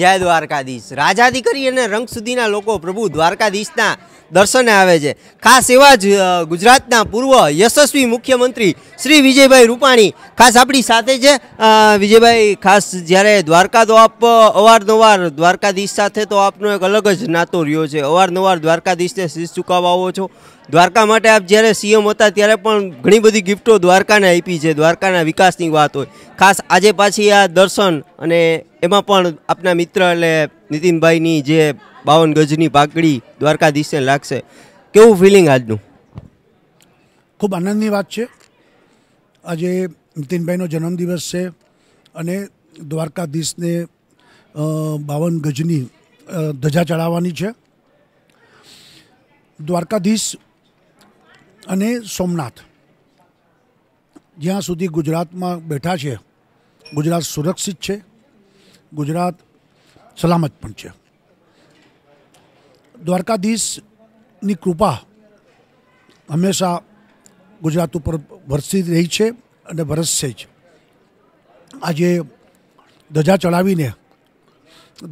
જય દ્વારકાધીશ રાજાથી કરી અને રંગ સુધીના લોકો પ્રભુ દ્વારકાધીશના દર્શને આવે છે ખાસ એવા જ ગુજરાતના પૂર્વ યશસ્વી મુખ્યમંત્રી શ્રી વિજયભાઈ રૂપાણી ખાસ આપણી સાથે છે વિજયભાઈ ખાસ જ્યારે દ્વારકા તો આપ અવારનવાર દ્વારકાધીશ સાથે તો આપનો એક અલગ જ નાતો રહ્યો છે અવારનવાર દ્વારકાધીશને શીશ ચૂકાવવા આવો છો દ્વારકા માટે આપ જ્યારે સીએમ હતા ત્યારે પણ ઘણી બધી ગિફ્ટો દ્વારકાને આપી છે દ્વારકાના વિકાસની વાત હોય ખાસ આજે પાછી આ દર્શન અને એમાં પણ આપના મિત્ર એટલે નીતિનભાઈની જે બાવન ગજની પાકડી દ્વારકાધીશને લાગશે કેવું ફિલિંગ આજનું ખૂબ આનંદની વાત છે આજે નીતિનભાઈનો જન્મદિવસ છે અને દ્વારકાધીશને બાવન ગજની ધજા ચડાવવાની છે દ્વારકાધીશ અને સોમનાથ જ્યાં સુધી ગુજરાતમાં બેઠા છે ગુજરાત સુરક્ષિત છે ગુજરાત સલામત પણ છે દ્વારકાધીશની કૃપા હંમેશા ગુજરાત ઉપર વરસી રહી છે અને વરસશે જ આજે ધજા ચડાવીને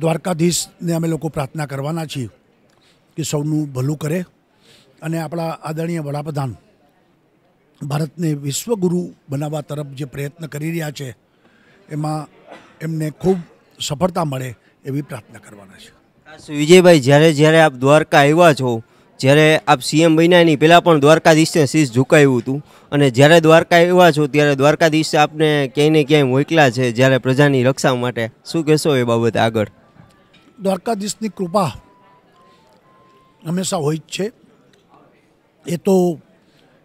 દ્વારકાધીશને અમે લોકો પ્રાર્થના કરવાના છીએ કે સૌનું ભલું કરે અને આપણા આદરણીય વડાપ્રધાન ભારતને વિશ્વગુરુ બનાવવા તરફ જે પ્રયત્ન કરી રહ્યા છે એમાં એમને ખૂબ સફળતા મળે એવી પ્રાર્થના કરવાના છે વિજયભાઈ જ્યારે જ્યારે આપ દ્વારકા આવ્યા છો જ્યારે આપ સીએમ બન્યા નહીં પહેલાં પણ દ્વારકાધીશને શીશ ઝુકાવ્યું હતું અને જ્યારે દ્વારકા આવ્યા છો ત્યારે દ્વારકાધીશે આપને ક્યાંય ને ક્યાંય મોકલા છે જ્યારે પ્રજાની રક્ષા માટે શું કહેશો એ બાબતે આગળ દ્વારકાધીશની કૃપા હંમેશા હોય જ છે એ તો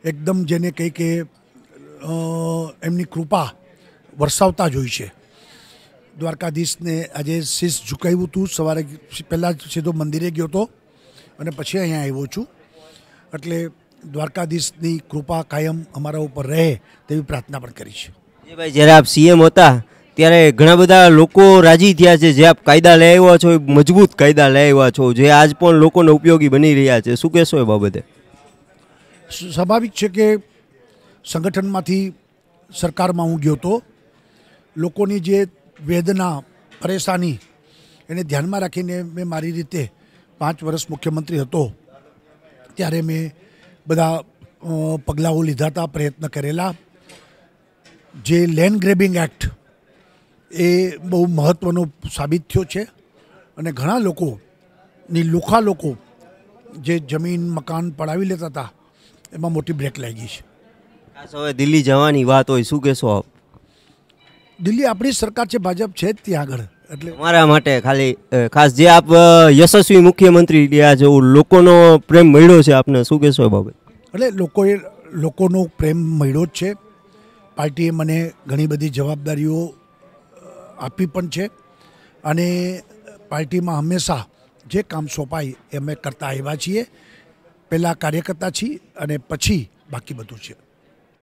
એકદમ જેને કહી કે એમની કૃપા વરસાવતા જ હોય છે દ્વારકાધીશને આજે શીશ ઝુકાવ્યું હતું સવારે પહેલાં સીધો મંદિરે ગયો હતો અને પછી અહીંયા આવ્યો છું એટલે દ્વારકાધીશની કૃપા કાયમ અમારા ઉપર રહે તેવી પ્રાર્થના પણ કરી છે ભાઈ જ્યારે આપ સીએમ હતા ત્યારે ઘણા બધા લોકો રાજી થયા છે જે આપ કાયદા લઈ આવ્યા છો એ મજબૂત કાયદા લઈ આવ્યા છો જે આજ પણ લોકોને ઉપયોગી બની રહ્યા છે શું કહેશો એ બાબતે સ્વાભાવિક છે કે સંગઠનમાંથી સરકારમાં હું ગયો હતો લોકોની જે વેદના પરેશાની એને ધ્યાનમાં રાખીને મેં મારી રીતે પાંચ વર્ષ મુખ્યમંત્રી હતો ત્યારે મેં બધા પગલાઓ લીધા હતા પ્રયત્ન કરેલા જે લેન્ડ ગ્રેબિંગ એક્ટ એ બહુ મહત્ત્વનો સાબિત થયો છે અને ઘણા લોકોની લોખા લોકો જે જમીન મકાન પડાવી લેતા હતા એમાં મોટી બ્રેક લાગી છે ખાસ હવે દિલ્હી જવાની વાત હોય શું કહેશો આપ દિલ્હી આપણી સરકાર છે ભાજપ છે જ ત્યાં આગળ એટલે મારા માટે ખાલી ખાસ જે આપ યશસ્વી મુખ્યમંત્રી રહ્યા છો લોકોનો પ્રેમ મળ્યો છે આપને શું કહેશો બાબત એટલે લોકોએ લોકોનો પ્રેમ મળ્યો જ છે પાર્ટીએ મને ઘણી બધી જવાબદારીઓ આપી પણ છે અને પાર્ટીમાં હંમેશા જે કામ સોંપાય એ અમે કરતા આવ્યા છીએ પહેલાં કાર્યકર્તા છીએ અને પછી બાકી બધું છે